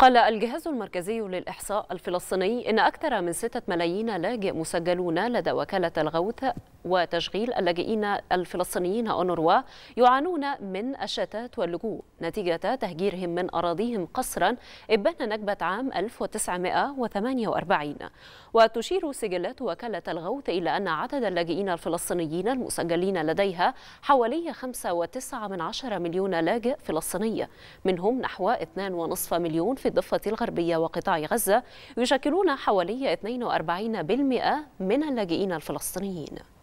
قال الجهاز المركزي للإحصاء الفلسطيني إن أكثر من 6 ملايين لاجئ مسجلون لدى وكالة الغوث وتشغيل اللاجئين الفلسطينيين أونروا يعانون من الشتات واللجوء نتيجة تهجيرهم من أراضيهم قسرا إبان نكبة عام 1948 وتشير سجلات وكالة الغوث إلى أن عدد اللاجئين الفلسطينيين المسجلين لديها حوالي 5.9 مليون لاجئ فلسطيني منهم نحو 2.5 مليون في الضفة الغربية وقطاع غزة يشكلون حوالي 42% من اللاجئين الفلسطينيين